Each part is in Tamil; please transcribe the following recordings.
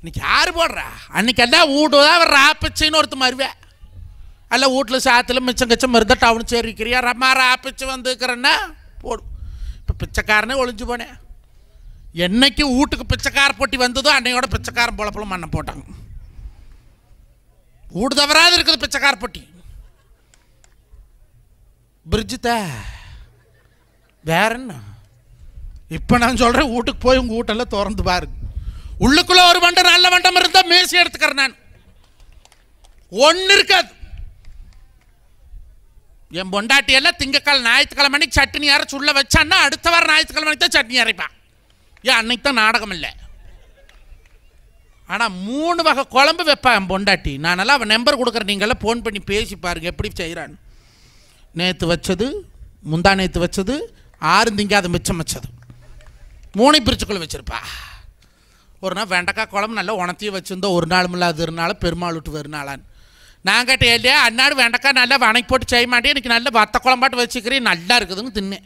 இன்னைக்கு யார் போடுறா அன்னைக்கு எல்லாம் வீட்டு தான் ராப்பிச்சின்னு ஆப்பிச்சைன்னு ஒருத்த மருவே அல்ல வீட்டில் சாத்தில் மிச்சம் கச்சம் மருந்த டவுன் சேர் ரம்மா ராப்பிச்சு ஆப்பிச்சு வந்துக்கிறன்னா போடும் இப்போ பிச்சைக்காரனே ஒளிஞ்சு போனேன் என்னைக்கு வீட்டுக்கு பிச்சைக்கார போட்டி வந்ததோ அன்னையோட பிச்சைக்காரன் போல மண்ணை போட்டாங்க வீடு தவறாது இருக்குது பிச்சைக்கார போட்டி பிரிட்ஜித்த வேற என்ன இப்போ நான் சொல்கிறேன் வீட்டுக்கு போய் உங்கள் வீட்டெல்லாம் திறந்து பாருங்க உள்ளுக்குள்ள ஒரு வண்டம் நல்ல வண்டம் இருந்தா மேசி எடுத்துக்கிறேன் நான் ஒன்று இருக்காது என் பொண்டாட்டி எல்லாம் திங்கக்கால் ஞாயிற்றுக்கிழமைக்கு சட்னி அரைச்சு உள்ள வச்சான்னா அடுத்த வாரம் ஞாயிற்றுக்கிழமைக்கு தான் சட்னி அரைப்பான் ஏன் அன்னைக்கு தான் நாடகம் இல்லை ஆனால் மூணு வகை குழம்பு வைப்பேன் பொண்டாட்டி நானெல்லாம் அவன் நம்பர் கொடுக்குற நீங்களாம் ஃபோன் பண்ணி பேசி பாருங்க எப்படி செய்கிறான்னு நேற்று வச்சது முந்தா நேற்று வச்சது ஆறு திங்காத மிச்சம் வச்சது மூணை பிரிச்சுக்குள்ளே வச்சுருப்பா ஒரு நாள் வெண்டைக்காய் குழம்பு நல்லா உணத்தையும் வச்சுருந்தோம் ஒரு நாள் இல்லாத இருந்தால பெருமாள் விட்டு வருநாளான்னு நான் கேட்டேன் இல்லையா அன்னாடு வெண்டைக்காய் நல்லா வணக்கி போட்டு செய்ய மாட்டேன் எனக்கு நல்ல வத்த குழம்பாட்டு வச்சுக்கிறேன் நல்லா இருக்குதுன்னு தின்னேன்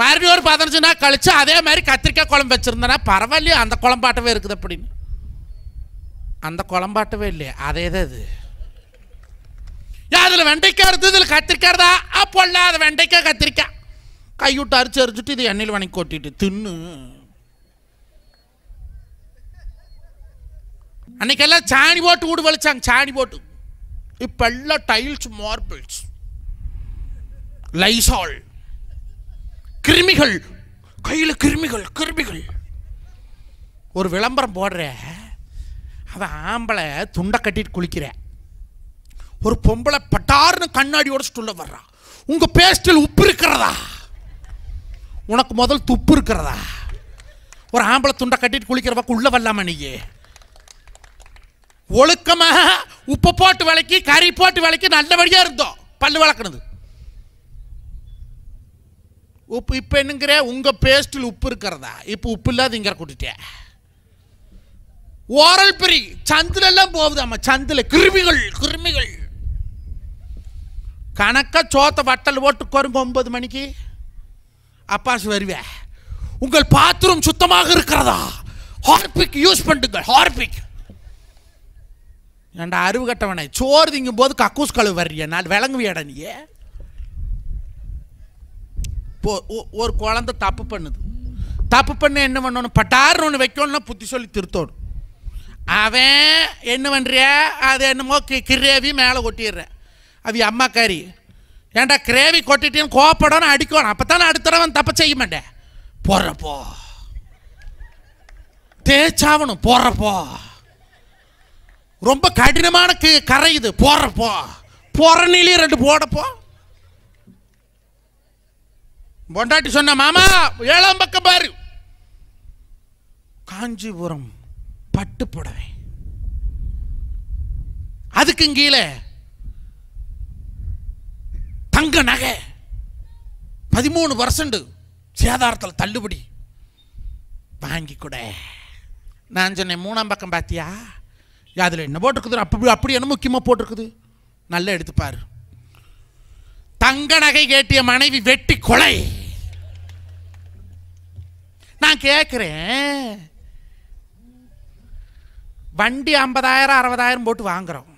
மறுபடியும் ஒரு பதினஞ்சு நாள் கழித்து அதே மாதிரி கத்திரிக்காய் குழம்பு வச்சுருந்தேன்னா பரவாயில்லையே அந்த குழம்பாட்டவே இருக்குது அப்படின்னு அந்த குழம்பாட்டவே இல்லையா அதே தான் இது அதில் வெண்டைக்காய் இருக்குது இதில் கத்திரிக்காய் தான் அப்போ அது வெண்டைக்காய் கத்திரிக்காய் கைவிட்டு அரிச்சு அரிச்சுட்டு இது எண்ணெயில் வணங்கி கொட்டிட்டு தின்னு அன்னைக்கெல்லாம் சாணி போட்டு வீடு வலிச்சாங்க சாணி போட்டு இப்ப எல்லாம் டைல்ஸ் மார்பிள்ஸ் லைசால் கிருமிகள் கையில் கிருமிகள் கிருமிகள் ஒரு விளம்பரம் போடுற அதை ஆம்பளை துண்டை கட்டிட்டு குளிக்கிற ஒரு பொம்பளை பட்டாருன்னு கண்ணாடி உள்ள வர்றா உங்கள் பேஸ்டில் உப்பு இருக்கிறதா உனக்கு முதல் துப்பு இருக்கிறதா ஒரு ஆம்பளை துண்டை கட்டிட்டு குளிக்கிறவாக்கு உள்ளே வரலாமா நீயே ஒழுக்கமாக உப்பு போட்டு விளக்கி கறி போட்டு விளக்கி நல்லபடியாக இருந்தோம் பல்லு வளர்க்குறது உப்பு இப்போ என்னங்கிற உங்கள் பேஸ்ட்டில் உப்பு இருக்கிறதா இப்போ உப்பு இல்லாத இங்கே கூட்டிட்டேன் ஓரல் பிரி சந்திலெல்லாம் போகுது ஆமாம் சந்தில் கிருமிகள் கிருமிகள் கணக்க சோத்த வட்டல் ஓட்டு குறும்பு ஒன்பது மணிக்கு அப்பாஸ் வருவே உங்கள் பாத்ரூம் சுத்தமாக இருக்கிறதா ஹார்பிக் யூஸ் பண்ணுங்கள் ஹார்பிக் ஏண்டா அறிவு கட்டவனே சோறு திங்கும் போது கக்கூஸ் கழுவு வர்றிய நான் விளங்கு நீ இப்போ ஒரு குழந்த தப்பு பண்ணுது தப்பு பண்ண என்ன பண்ணணும் பட்டார் ஒன்று வைக்கணும்னா புத்தி சொல்லி திருத்தோடும் அவன் என்ன பண்ணுறிய அது என்னமோ கி கிரேவி மேலே கொட்டிடுறேன் அவி அம்மா கறி ஏண்டா கிரேவி கொட்டிட்டேன்னு கோப்படணும் அடிக்கணும் அப்போ தானே அடுத்தடவன் தப்ப செய்ய மாட்டேன் போடுறப்போ தேய்ச்சாவணும் போடுறப்போ ரொம்ப கடினமான கரை இது போறப்போ புறநிலையும் ரெண்டு போடப்போ பொண்டாட்டி சொன்ன மாமா ஏழாம் பக்கம் பாரு காஞ்சிபுரம் பட்டு புடவை அதுக்கும் கீழே தங்க நகை பதிமூணு பர்சன்ட் சேதாரத்தில் தள்ளுபடி வாங்கி கூட நான் சொன்னேன் மூணாம் பக்கம் பார்த்தியா அதில் என்ன போட்டிருக்குது அப்படி அப்படி என்ன முக்கியமாக போட்டிருக்குது நல்லா எடுத்துப்பார் தங்க நகை கேட்டிய மனைவி வெட்டி கொலை நான் கேட்குறேன் வண்டி ஐம்பதாயிரம் அறுபதாயிரம் போட்டு வாங்குகிறோம்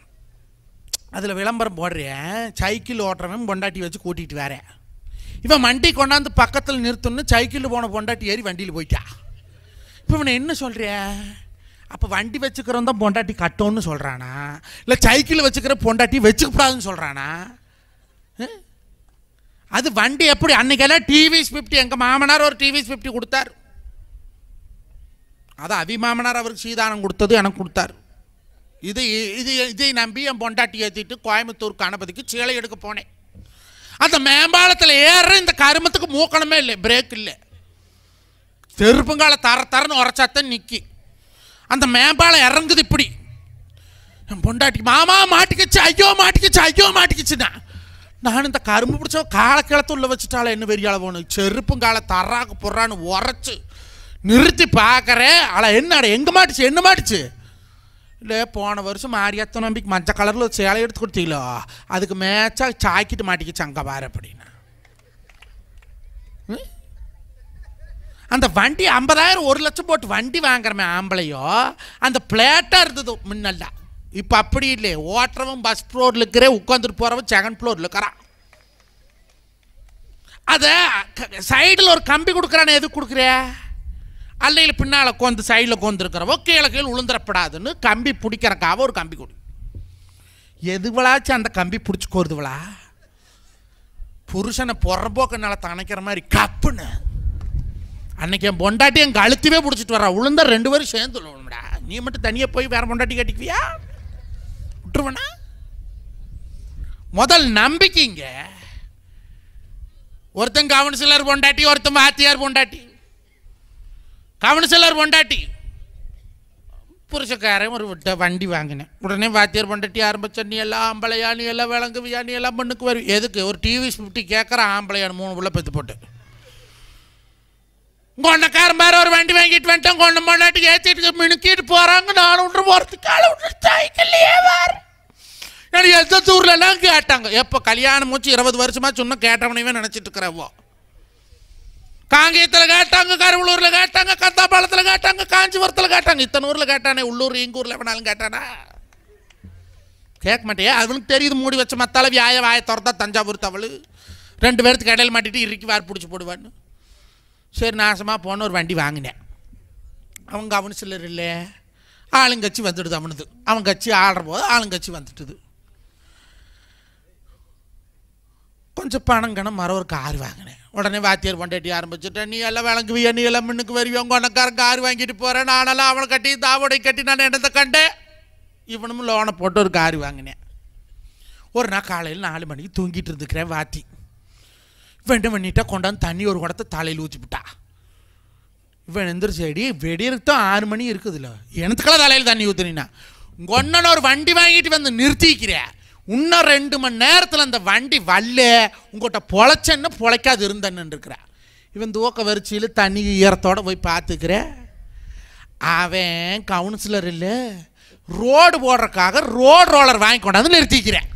அதில் விளம்பரம் போடுறேன் சைக்கிள் ஓட்டுறவன் பொண்டாட்டி வச்சு கூட்டிகிட்டு வரேன் இவன் வண்டி கொண்டாந்து பக்கத்தில் நிறுத்தணும்னு சைக்கிளில் போன பொண்டாட்டி ஏறி வண்டியில் போயிட்டா இப்போ இவனை என்ன சொல்கிறேன் அப்போ வண்டி வச்சுக்கிறவன் தான் பொண்டாட்டி கட்டோன்னு சொல்கிறானா இல்லை சைக்கிள் வச்சுக்கிற பொண்டாட்டி வச்சுக்கப்படாதுன்னு சொல்கிறானா அது வண்டி எப்படி அன்றைக்கெல்லாம் டிவிஎஸ் ஃபிஃப்டி எங்கள் மாமனார் ஒரு டிவிஎஸ் ஃபிஃப்டி கொடுத்தார் அது அவி மாமனார் அவருக்கு சீதானம் கொடுத்தது எனக்கு கொடுத்தார் இது இது இதை நம்பி என் பொண்டாட்டி ஏற்றிட்டு கோயம்புத்தூர் கணபதிக்கு சேலை எடுக்க போனேன் அந்த மேம்பாலத்தில் ஏற இந்த கருமத்துக்கு மூக்கணமே இல்லை பிரேக் இல்லை செருப்புங்கால தர தரன்னு உரைச்சாத்தான் நிற்கி அந்த மேம்பாலம் இறங்குது இப்படி என் பொண்டாட்டி மாமா மாட்டிக்கிச்சு ஐயோ மாட்டிக்கிச்சு ஐயோ மாட்டிக்கிச்சுண்ணா நான் இந்த கரும்பு பிடிச்சவன் காலக்கிழத்து உள்ள வச்சுட்டாள என்ன பெரிய அளவு செருப்பும் காலை தராக்கு போடுறான்னு உரைச்சு நிறுத்தி பார்க்குறேன் ஆனால் என்னடா எங்கே மாட்டுச்சு என்ன மாட்டுச்சு இல்லை போன வருஷம் மாரியாத்த நம்பிக்கை மஞ்சள் கலரில் சேலை எடுத்து கொடுத்தீங்களோ அதுக்கு மேட்சாக சாய்க்கிட்டு மாட்டிக்கிச்சு அங்கே பாரு அப்படின்னா அந்த வண்டி ஐம்பதாயிரம் ஒரு லட்சம் போட்டு வண்டி வாங்குறமே ஆம்பளையோ அந்த பிளேட்டாக இருந்தது முன்னெல்லாம் இப்போ அப்படி இல்லை ஓட்டுறவன் பஸ் ஃப்ளோரில் இருக்கிறே உட்காந்துட்டு போகிறவன் செகண்ட் ஃப்ளோரில் இருக்கிறான் அதை சைடில் ஒரு கம்பி கொடுக்குறானே எதுக்கு கொடுக்குற அல்லையில் பின்னால் உட்காந்து சைடில் உட்காந்துருக்கிறவோ கீழே கீழே உளுந்துடப்படாதுன்னு கம்பி பிடிக்கிறக்காக ஒரு கம்பி கொடு எதுவளாச்சும் அந்த கம்பி பிடிச்சி கோருதுவளா புருஷனை பொறம்போக்கனால் தணைக்கிற மாதிரி கப்புன்னு அன்னைக்கு என் பொண்டாட்டி என் கழுத்தவே பிடிச்சிட்டு வரா உளுந்த ரெண்டு பேரும் சேர்ந்து சொல்லுவோம்டா நீ மட்டும் தனியாக போய் வேற பொண்டாட்டி கட்டிக்குவியா விட்டுருவனா முதல் நம்பிக்கைங்க ஒருத்தன் கவுன்சிலர் பொண்டாட்டி ஒருத்தன் வாத்தியார் பொண்டாட்டி கவுன்சிலர் பொண்டாட்டி புருஷக்காரன் ஒரு விட்ட வண்டி வாங்கினேன் உடனே வாத்தியார் பொண்டாட்டி ஆரம்பிச்ச நீ எல்லாம் ஆம்பளையா நீ எல்லாம் விளங்குவியா நீ எல்லாம் பண்ணுக்கு வரும் எதுக்கு ஒரு டிவி ஃபிஃப்டி கேட்குற ஆம்பளையான்னு மூணு உள்ள பத்து போட்டு கொண்டக்காரன் பாரு ஒரு வண்டி வாங்கிட்டு வந்துட்டோம் கொண்ட மொண்டாட்டி ஏற்றிட்டு மினுக்கிட்டு போகிறாங்க நாலு விட்ரு போகிறதுக்கு ஆள் விட்ரு சைக்கிள்லையே வேறு நான் எந்த ஊர்லலாம் கேட்டாங்க எப்போ கல்யாணம் மூச்சு இருபது வருஷமாக சொன்ன கேட்டவனையுமே நினச்சிட்டு இருக்கிறவோ காங்கேயத்தில் கேட்டாங்க கருவலூரில் கேட்டாங்க கத்தாபாளத்தில் கேட்டாங்க காஞ்சிபுரத்தில் கேட்டாங்க இத்தனை ஊரில் கேட்டானே உள்ளூர் எங்கள் ஊரில் வேணாலும் கேட்டானா கேட்க மாட்டேயா அவனுக்கு தெரியுது மூடி வச்ச மத்தால வியாய வாய திறந்தா தஞ்சாவூர் தவள் ரெண்டு பேர்த்துக்கு இடையில மாட்டிட்டு இறுக்கி வார் பிடிச்சி போடுவான்னு சரி நாசமாக போன ஒரு வண்டி வாங்கினேன் அவங்க அவனு சிலர் இல்லை ஆளுங்கட்சி வந்துடுது அவனுது அவன் கட்சி ஆடுற போது ஆளுங்கட்சி வந்துட்டுது கொஞ்சம் பணம் கணம் மரம் ஒரு கார் வாங்கினேன் உடனே வாத்தியார் கொண்டாட்டி ஆரம்பிச்சுட்டேன் நீ எல்லாம் விளங்குவிய நீ எல்லாம் மின்னுக்கு வருவியா உங்கள் உனக்காரன் கார் வாங்கிட்டு போகிறேன் நானெல்லாம் அவனை கட்டி தாவோடை கட்டி நான் என்னத்தை கண்டேன் இவனும் லோனை போட்டு ஒரு கார் வாங்கினேன் ஒரு நாள் காலையில் நாலு மணிக்கு தூங்கிட்டு இருந்துக்கிறேன் வாத்தி இவன் என்ன பண்ணிட்டா கொண்டாந்து தண்ணி ஒரு குடத்தை தலையில் ஊற்றிப்பிட்டா இவன் எந்திரிச்சு அடி ஆறு மணி இருக்குதுல்ல எனத்துக்கெல்லாம் தலையில் தண்ணி ஊற்றுனா கொன்னன ஒரு வண்டி வாங்கிட்டு வந்து நிறுத்திக்கிறேன் இன்னும் ரெண்டு மணி நேரத்தில் அந்த வண்டி வல்ல உங்கள்கிட்ட பொழைச்சன்னு பொழைக்காது இருந்தன்னு இருக்கிறான் இவன் தூக்க வரிச்சியில் தண்ணி ஈரத்தோடு போய் பார்த்துக்கிற அவன் கவுன்சிலர் இல்லை ரோடு போடுறக்காக ரோடு ரோலர் வாங்கி கொண்டாந்து நிறுத்திக்கிறேன்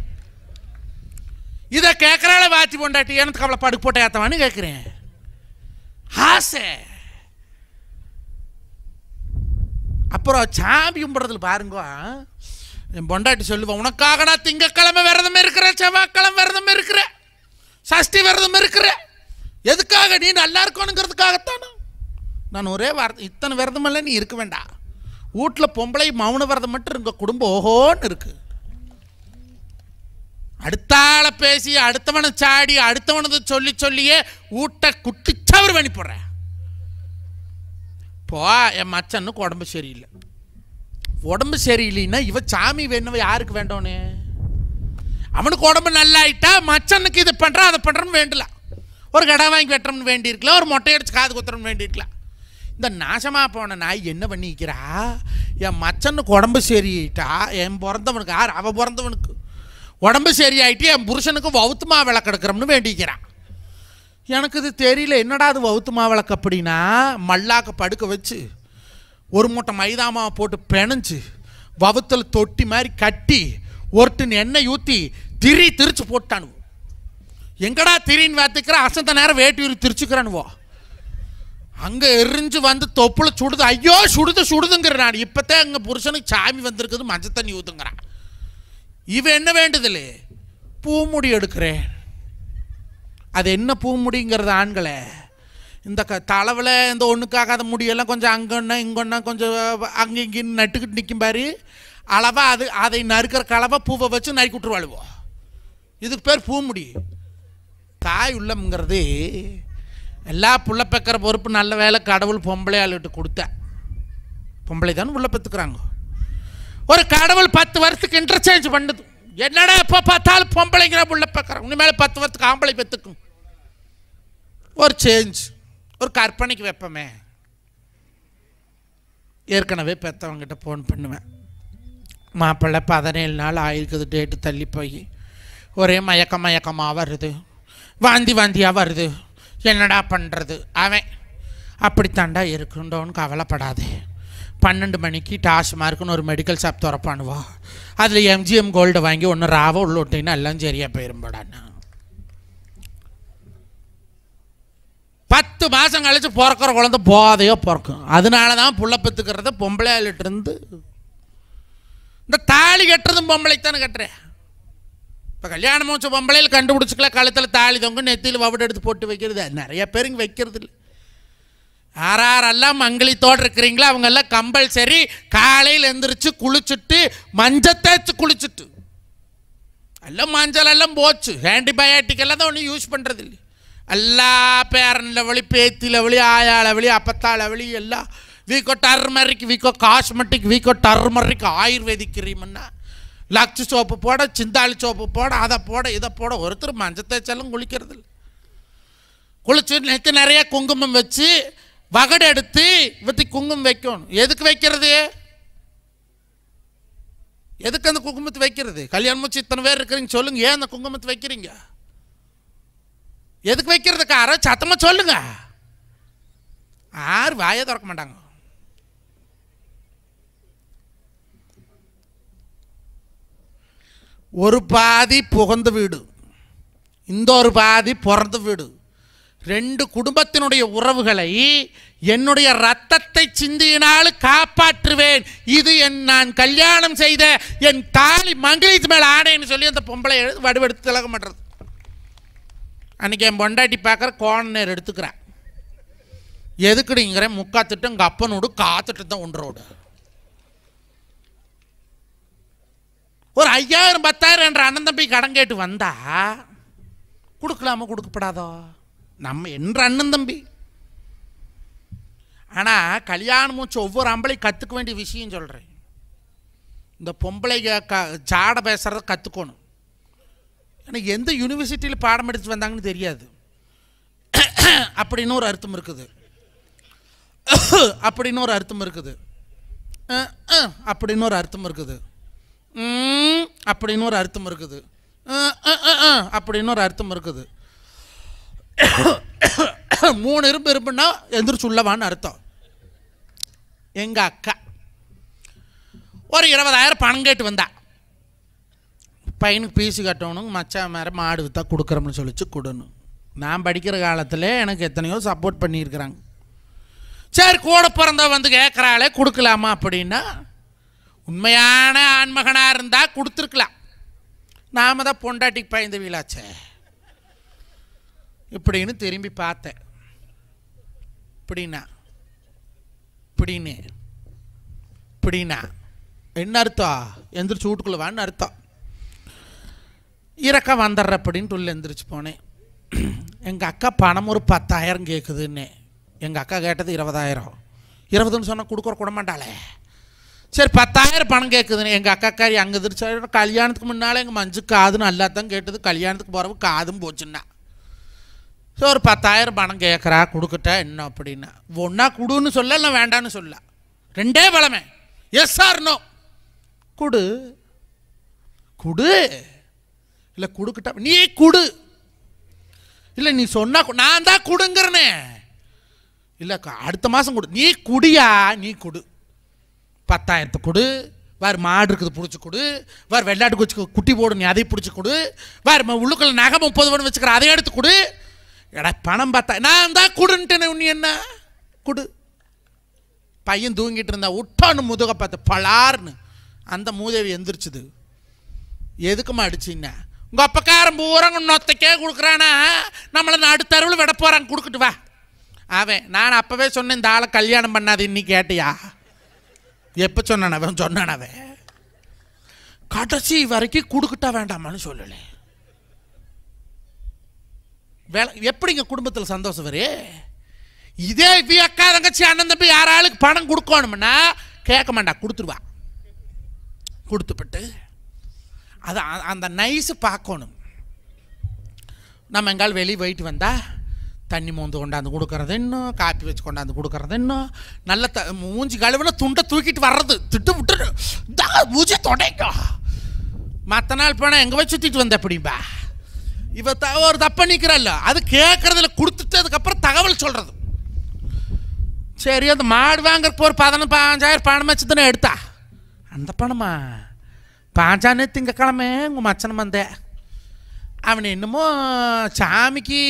இதை கேட்குறாள் வாத்தி பொண்டாட்டி எனக்கு அவளை படுக்க போட்ட ஏற்றவான்னு கேட்குறேன் ஆசை அப்புறம் சாமி கும்பிட்றதுல பாருங்க என் பொண்டாட்டி சொல்லுவேன் உனக்காக நான் திங்கக்கிழமை விரதம் இருக்கிறேன் செவ்வாய்க்கிழமை விரதம் இருக்கிறேன் சஷ்டி விரதம் இருக்கிறேன் எதுக்காக நீ நல்லா இருக்கணுங்கிறதுக்காகத்தானே நான் ஒரே வார்த்தை இத்தனை விரதமெல்லாம் நீ இருக்க வேண்டாம் வீட்டில் பொம்பளை மௌன விரதம் மட்டும் இருக்க குடும்பம் ஓஹோன்னு இருக்குது அடுத்தால பேசி அடுத்தவனை சாடி அடுத்தவனது சொல்லி சொல்லியே ஊட்ட குட்டிச்சவர் பண்ணி போடுற போ என் மச்சனுக்கு உடம்பு சரியில்லை உடம்பு சரியில்லைன்னா இவன் சாமி வேணும் யாருக்கு வேண்டோன்னு அவனுக்கு உடம்பு நல்லாயிட்டா மச்சனுக்கு இது பண்ணுறான் அதை பண்ணுறோம்னு வேண்டலாம் ஒரு கடை வாங்கி வெட்டுறோம்னு வேண்டியிருக்கலாம் ஒரு மொட்டை அடிச்சு காது குத்துறோம்னு வேண்டியிருக்கலாம் இந்த நாசமாக போன நாய் என்ன பண்ணிக்கிறா என் மச்சனுக்கு உடம்பு சரியிட்டா என் பிறந்தவனுக்கு யார் அவள் பிறந்தவனுக்கு உடம்பு சரியாயிட்டு என் புருஷனுக்கு விளக்கு எடுக்கிறோம்னு வேண்டிக்கிறான் எனக்கு இது தெரியல என்னடா அது மா விளக்கு அப்படின்னா மல்லாக்க படுக்க வச்சு ஒரு மூட்டை மைதாமாவை போட்டு பிணைஞ்சு வவுத்தில் தொட்டி மாதிரி கட்டி ஒருட்டுன்னு எண்ணெய் ஊற்றி திரி திரிச்சு போட்டானு எங்கடா திரின்னு வேத்துக்கிற அசந்த நேரம் வேட்டி உரி திரிச்சுக்கிறானுவோ அங்கே எரிஞ்சு வந்து தொப்புளை சுடுது ஐயோ சுடுது சுடுதுங்கிற நான் இப்போத்தே எங்கள் புருஷனுக்கு சாமி வந்திருக்குது மஞ்சள் தண்ணி ஊற்றுங்கிறான் இவன் என்ன பூ பூமுடி எடுக்கிறேன் அது என்ன முடிங்கிறது ஆண்களே இந்த க தலைவில் இந்த ஒன்றுக்காகாத முடியெல்லாம் கொஞ்சம் அங்கொன்னா இங்கொன்னா கொஞ்சம் அங்கே இங்கேன்னு நட்டுக்கிட்டு நிற்கும் பாரு அளவாக அது அதை நறுக்கிற கலவை பூவை வச்சு நறுக்கி விட்டுருவாளுவோம் இதுக்கு பேர் பூமுடி தாய் உள்ளம்ங்கிறது எல்லா புள்ள பெக்கிற பொறுப்பு நல்ல வேலை கடவுள் பொம்பளை ஆளுகிட்ட கொடுத்த பொம்பளை தானே உள்ள பெற்றுக்குறாங்க ஒரு கடவுள் பத்து வருஷத்துக்கு இன்டர்சேஞ்ச் பண்ணுது என்னடா எப்போ பார்த்தாலும் பொம்பளைங்கிற உள்ள பார்க்குறோம் இனிமேல் பத்து வருஷத்துக்கு ஆம்பளை பெற்றுக்கும் ஒரு சேஞ்ச் ஒரு கற்பனைக்கு வைப்பமே ஏற்கனவே பெற்றவங்கிட்ட ஃபோன் பண்ணுவேன் மாப்பிள்ளை பதினேழு நாள் ஆயிருக்குது டேட்டு தள்ளி போய் ஒரே மயக்க மயக்கமாக வருது வாந்தி வாந்தியாக வருது என்னடா பண்ணுறது அவன் அப்படித்தாண்டா இருக்குண்டோன்னு கவலைப்படாதே பன்னெண்டு மணிக்கு டாஸ்மார்க்குன்னு ஒரு மெடிக்கல் ஷாப் திறப்பானுவா அதில் எம்ஜிஎம் கோல்டு வாங்கி ஒன்று ராவ விட்டிங்கன்னா எல்லாம் சரியாக போயிரும்பாடாண்ணா பத்து மாதம் கழித்து பிறக்கிற குழந்த போதையோ பிறக்கும் அதனால தான் புள்ள பெற்றுக்கிறது பொம்பளையிலிருந்து இந்த தாலி கட்டுறதும் பொம்பளைக்கு தானே கட்டுறேன் இப்போ கல்யாணம் வச்ச பொம்பளையில் கண்டுபிடிச்சிக்கல கழுத்தில் தாலி தொங்க நெத்தியில் வவுடு எடுத்து போட்டு வைக்கிறது நிறைய பேருங்க வைக்கிறது இல்லை யாரெல்லாம் மங்களித்தோடு இருக்கிறீங்களோ அவங்கெல்லாம் கம்பல்சரி காலையில் எந்திரிச்சு குளிச்சுட்டு மஞ்சள் தேய்ச்சி குளிச்சுட்டு எல்லாம் மஞ்சள் எல்லாம் போச்சு ஆன்டிபயாட்டிக் எல்லாம் தான் ஒன்றும் யூஸ் பண்ணுறது இல்லை எல்லா பேரன் லெவலி பேத்தி லெவலி ஆயா லெவலி அப்பத்தா லெவலி எல்லாம் Vicco turmeric Vicco cosmetic Vicco turmeric ayurvedic கிரீம்னா லக்ஸு சோப்பு போட சிந்தாளி சோப்பு போட அதை போட இதை போட ஒருத்தர் மஞ்சள் தேய்ச்சாலும் குளிக்கிறது இல்லை குளிச்சு நேற்று நிறைய குங்குமம் வச்சு வகடு எடுத்து இவத்தி குங்குமம் வைக்கணும் எதுக்கு வைக்கிறது எதுக்கு அந்த குங்குமத்தை வைக்கிறது கல்யாணம் முச்சு இத்தனை பேர் இருக்கிறீங்க சொல்லுங்க ஏன் அந்த குங்குமத்தை வைக்கிறீங்க எதுக்கு வைக்கிறதுக்கு யாரோ சத்தமாக சொல்லுங்க ஆறு வாயை திறக்க மாட்டாங்க ஒரு பாதி புகந்து வீடு இந்த ஒரு பாதி பிறந்த வீடு ரெண்டு குடும்பத்தினுடைய உறவுகளை என்னுடைய ரத்தத்தை சிந்தியினால் காப்பாற்றுவேன் இது என் நான் கல்யாணம் செய்த என் தாலி மங்கிலீஸ் மேல ஆடைன்னு சொல்லி அந்த பொம்பளை வடுவெடுத்து திலக மாட்டுறது அன்றைக்கி என் பொண்டாட்டி பார்க்குற கோணநேர் எடுத்துக்கிறேன் எதுக்குடிங்கிற முக்காத்துட்டு எங்கள் அப்பனோடு காத்துட்டு தான் ஒன்றோடு ஒரு ஐயாயிரம் பத்தாயிரம் என்ற அண்ணன் தம்பி கடன் கேட்டு வந்தா கொடுக்கலாமா கொடுக்கப்படாதோ நம்ம என்ற அண்ணன் தம்பி ஆனால் கல்யாணம் மூச்சு ஒவ்வொரு அம்பளை கற்றுக்க வேண்டிய விஷயம் சொல்கிறேன் இந்த பொம்பளைங்க க ஜாட பேசுகிறத கற்றுக்கணும் ஆனால் எந்த யூனிவர்சிட்டியில் பாடம் எடுத்து வந்தாங்கன்னு தெரியாது அப்படின்னு ஒரு அர்த்தம் இருக்குது அப்படின்னு ஒரு அர்த்தம் இருக்குது அப்படின்னு ஒரு அர்த்தம் இருக்குது அப்படின்னு ஒரு அர்த்தம் இருக்குது அப்படின்னு ஒரு அர்த்தம் இருக்குது மூணு இரும்பு இருப்புன்னா எந்திரிச்சு உள்ளவான்னு அர்த்தம் எங்கள் அக்கா ஒரு இருபதாயிரம் பணம் கேட்டு வந்தா பையனுக்கு பீஸு கட்டணும் மச்ச மேலே மாடு விற்றா கொடுக்குறோம்னு சொல்லிச்சு கொடுணும் நான் படிக்கிற காலத்தில் எனக்கு எத்தனையோ சப்போர்ட் பண்ணியிருக்கிறாங்க சரி கூட பிறந்த வந்து கேட்குறாளே கொடுக்கலாமா அப்படின்னா உண்மையான ஆண்மகனாக இருந்தால் கொடுத்துருக்கலாம் நாம் தான் பொண்டாட்டிக்கு பயந்து வீழாச்சே இப்படின்னு திரும்பி பார்த்தேன் இப்படின்னா இப்படின்னு இப்படின்னா என்ன அர்த்தம் எந்திரிச்சு வீட்டுக்குள்ளே வான்னு அர்த்தம் இறக்க வந்துடுற அப்படின்ட்டு உள்ள எந்திரிச்சு போனேன் எங்கள் அக்கா பணம் ஒரு பத்தாயிரம் கேட்குதுன்னு எங்கள் அக்கா கேட்டது இருபதாயிரம் இருபதுன்னு சொன்னால் கொடுக்குற கூட மாட்டாளே சரி பத்தாயிரம் பணம் கேட்குதுன்னு எங்கள் காரி அங்கே திருச்சாயிரம் கல்யாணத்துக்கு முன்னால் எங்கள் மஞ்சு காதுன்னு நல்லா தான் கேட்டது கல்யாணத்துக்கு போகிறவங்க காதும் போச்சுன்னா ஒரு பத்தாயிரம் பணம் கேட்குறா கொடுக்கட்டா என்ன அப்படின்னா ஒன்றா கொடுன்னு சொல்ல இல்லை வேண்டான்னு சொல்ல ரெண்டே பழமை எஸ் ஆர் நோ கொடு கொடு இல்லை கொடுக்கட்டா நீ கொடு இல்லை நீ சொன்னா நான் தான் கொடுங்கிறனே இல்லை அடுத்த மாதம் கொடு நீ குடியா நீ கொடு பத்தாயிரத்து கொடு வேறு மாடு இருக்குது பிடிச்சி கொடு வேறு வெள்ளாட்டு வச்சு குட்டி போடு நீ அதை பிடிச்சி கொடு வேறு உள்ளுக்குள்ள நகை முப்பது பணம் வச்சுக்கிற அதை எடுத்து கொடு எடா பணம் பார்த்தா நான் தான் கொடுன்ட்டேனே உன்னி என்ன கொடு பையன் தூங்கிட்டு இருந்தா உட்டானு முதுக பார்த்து பலார்னு அந்த மூதேவி எந்திரிச்சுது எதுக்குமா அடிச்சின்னா உங்கள் அப்பக்காரன் பூரங்க நொத்தக்கே கொடுக்குறானா நம்மளை அடுத்த அருவில் விட போகிறான் கொடுக்கட்டு வா அவன் நான் அப்போவே சொன்னேன் இந்த ஆளை கல்யாணம் பண்ணாது இன்னி கேட்டியா எப்போ சொன்னானவன் சொன்னானவன் கடைசி வரைக்கும் கொடுக்கிட்டா வேண்டாமான்னு சொல்லலை வேலை எப்படிங்க குடும்பத்தில் சந்தோஷம் வரு இதே இப்போ அக்கா தங்கச்சி அண்ணன் தம்பி யாராளுக்கு பணம் கொடுக்கணும்னா கேட்க மாட்டா கொடுத்துருவா கொடுத்துப்பட்டு அது அந்த நைஸு பார்க்கணும் நம்ம எங்கால் வெளியே போயிட்டு வந்தால் தண்ணி மோந்து கொண்டாந்து கொடுக்கறது இன்னும் காப்பி வச்சு கொண்டாந்து கொடுக்கறது இன்னும் நல்ல த மூஞ்சி கழுவுனா துண்டை தூக்கிட்டு வர்றது திட்டு விட்டு மூஞ்சி தொடைக்கும் மற்ற நாள் போனால் எங்கே போய் சுற்றிட்டு வந்த அப்படிம்பா இவ த ஒரு தப்பை நிற்கிறாள் அது கேட்குறதுல கொடுத்துட்டு அதுக்கப்புறம் தகவல் சொல்கிறது சரி அந்த மாடு வாங்குறப்போ ஒரு பதினஞ்சு பாஞ்சாயிரம் பணம் வச்சு தானே எடுத்தா அந்த பணமா பாஞ்சானே திங்கக்கிழமை உங்கள் மச்சனம் வந்தேன் அவன் என்னமோ சாமிக்கு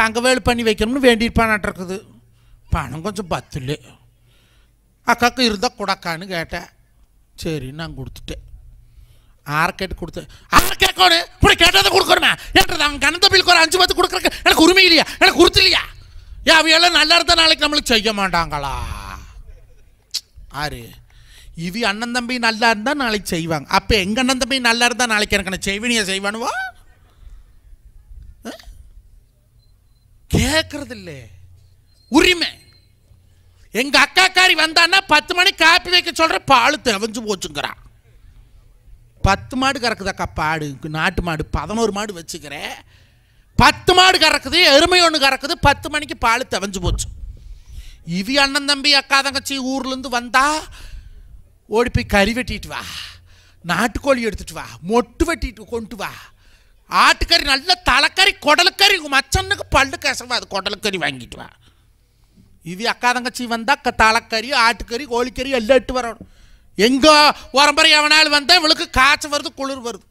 தங்கவேல் பண்ணி வைக்கணும்னு வேண்டியிருப்பானாட்ட இருக்குது பணம் கொஞ்சம் இல்லை அக்காக்கு இருந்தால் கொடக்கான்னு கேட்டேன் சரி நான் கொடுத்துட்டேன் கொடுத்து ആർക്കേട്ട് കൊടുത്ത് ആർക്കേക്കോട് கேட்டதை കേട്ടത് കൊടുക്കണമേ அவன் അവൻ കനത്ത പിൽക്ക് அஞ்சு பத்து പത്ത് எனக்கு உரிமை இல்லையா எனக்கு உறுத்தில்லையா ஏ அவையெல்லாம் நல்லா இருந்தா நாளைக்கு நம்மளுக்கு செய்ய மாட்டாங்களா ஆறு இவி அண்ணன் தம்பி நல்லா இருந்தால் நாளைக்கு செய்வாங்க அப்போ எங்கள் அண்ணன் தம்பி நல்லா இருந்தால் நாளைக்கு எனக்கு நான் செய்வனிய செய்வானுவா கேட்கறது இல்லை உரிமை எங்கள் அக்காக்காரி வந்தான்னா பத்து மணிக்கு காப்பி வைக்க சொல்கிற பால் தெவஞ்சு போச்சுங்கிறான் பத்து மாடு கறக்குதாக்கா பாடு நாட்டு மாடு பதினோரு மாடு வச்சுக்கிறேன் பத்து மாடு கறக்குது எருமை ஒன்று கறக்குது பத்து மணிக்கு பால் தவஞ்சு போச்சு இவி அண்ணன் தம்பி அக்கா தங்கச்சி ஊர்லேருந்து வந்தா ஓடி போய் கறி வெட்டிட்டு வா நாட்டுக்கோழி எடுத்துட்டு வா மொட்டு வெட்டிட்டு கொண்டு வா ஆட்டுக்கறி நல்ல தலைக்கறி குடலுக்கறி மச்சனுக்கு பல்லு கசவா அது குடலுக்கறி வாங்கிட்டு வா இது அக்கா தங்கச்சி வந்தா தலைக்கறி ஆட்டுக்கறி கோழிக்கறி எல்லாம் எட்டு வரணும் எங்கோ உரம்பரை எவனால் வந்தால் இவளுக்கு காய்ச்சல் வருது குளிர் வருது